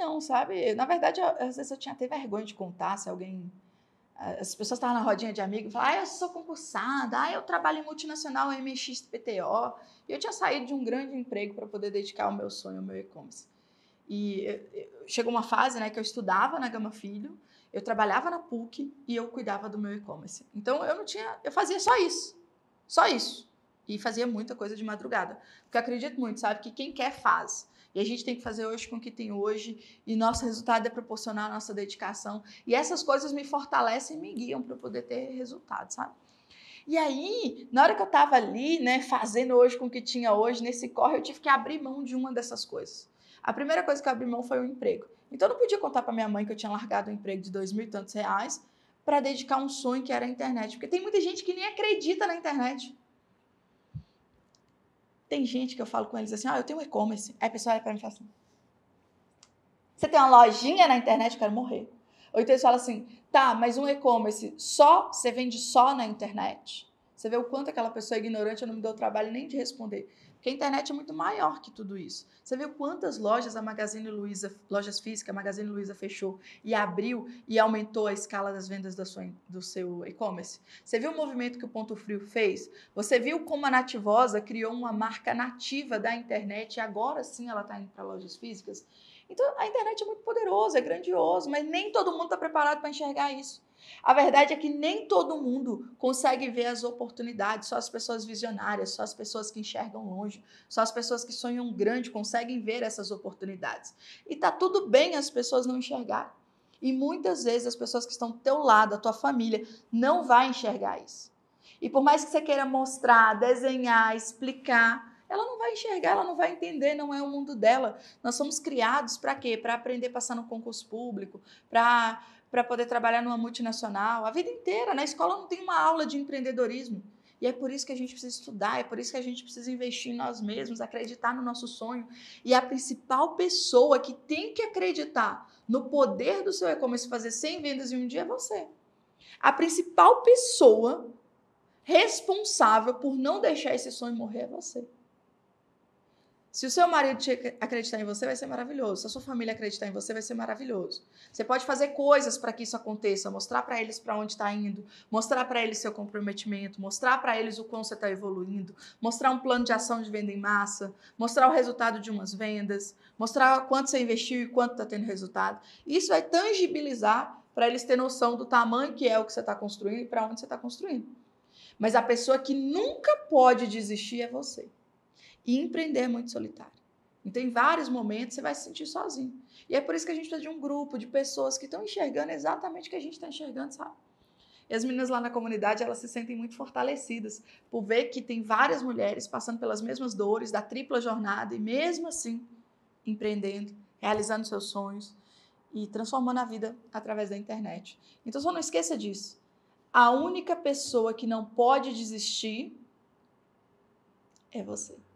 não, sabe? Na verdade, eu, às vezes eu tinha até vergonha de contar se alguém. As pessoas estavam na rodinha de amigos e falavam, ah, eu sou concursada, ah, eu trabalho em multinacional MXPTO. E eu tinha saído de um grande emprego para poder dedicar o meu sonho, ao meu e-commerce. E eh, eh, chegou uma fase né, que eu estudava na Gama Filho, eu trabalhava na PUC e eu cuidava do meu e-commerce. Então eu não tinha, eu fazia só isso. Só isso e fazia muita coisa de madrugada. Porque eu acredito muito, sabe, que quem quer faz. E a gente tem que fazer hoje com o que tem hoje, e nosso resultado é proporcionar a nossa dedicação. E essas coisas me fortalecem e me guiam para eu poder ter resultado, sabe? E aí, na hora que eu estava ali, né, fazendo hoje com o que tinha hoje, nesse corre, eu tive que abrir mão de uma dessas coisas. A primeira coisa que eu abri mão foi o emprego. Então, eu não podia contar para minha mãe que eu tinha largado um emprego de dois mil e tantos reais para dedicar um sonho que era a internet. Porque tem muita gente que nem acredita na internet. Tem gente que eu falo com eles assim, ah, eu tenho e-commerce. Aí a pessoa olha para mim e fala assim, você tem uma lojinha na internet, eu quero morrer. Ou então eles falam assim, tá, mas um e-commerce só, você vende só na internet? Você vê o quanto aquela pessoa é ignorante, não me deu o trabalho nem de responder. Porque a internet é muito maior que tudo isso. Você viu quantas lojas a Magazine Luiza, lojas físicas, a Magazine Luiza fechou e abriu e aumentou a escala das vendas da sua, do seu e-commerce? Você viu o movimento que o Ponto Frio fez? Você viu como a Nativosa criou uma marca nativa da internet e agora sim ela está indo para lojas físicas? Então a internet é muito poderosa, é grandioso, mas nem todo mundo está preparado para enxergar isso. A verdade é que nem todo mundo consegue ver as oportunidades, só as pessoas visionárias, só as pessoas que enxergam longe, só as pessoas que sonham grande conseguem ver essas oportunidades. E tá tudo bem as pessoas não enxergarem. E muitas vezes as pessoas que estão do teu lado, a tua família, não vai enxergar isso. E por mais que você queira mostrar, desenhar, explicar, ela não vai enxergar, ela não vai entender, não é o mundo dela. Nós somos criados para quê? Para aprender a passar no concurso público, para para poder trabalhar numa multinacional, a vida inteira. Na escola não tem uma aula de empreendedorismo. E é por isso que a gente precisa estudar, é por isso que a gente precisa investir em nós mesmos, acreditar no nosso sonho. E a principal pessoa que tem que acreditar no poder do seu e-commerce fazer 100 vendas em um dia é você. A principal pessoa responsável por não deixar esse sonho morrer é você. Se o seu marido acreditar em você, vai ser maravilhoso. Se a sua família acreditar em você, vai ser maravilhoso. Você pode fazer coisas para que isso aconteça, mostrar para eles para onde está indo, mostrar para eles seu comprometimento, mostrar para eles o quão você está evoluindo, mostrar um plano de ação de venda em massa, mostrar o resultado de umas vendas, mostrar quanto você investiu e quanto está tendo resultado. Isso vai tangibilizar para eles terem noção do tamanho que é o que você está construindo e para onde você está construindo. Mas a pessoa que nunca pode desistir é você. E empreender é muito solitário. Então, em vários momentos, você vai se sentir sozinho. E é por isso que a gente precisa de um grupo de pessoas que estão enxergando exatamente o que a gente está enxergando, sabe? E as meninas lá na comunidade, elas se sentem muito fortalecidas por ver que tem várias mulheres passando pelas mesmas dores da tripla jornada e mesmo assim empreendendo, realizando seus sonhos e transformando a vida através da internet. Então só não esqueça disso. A única pessoa que não pode desistir é você.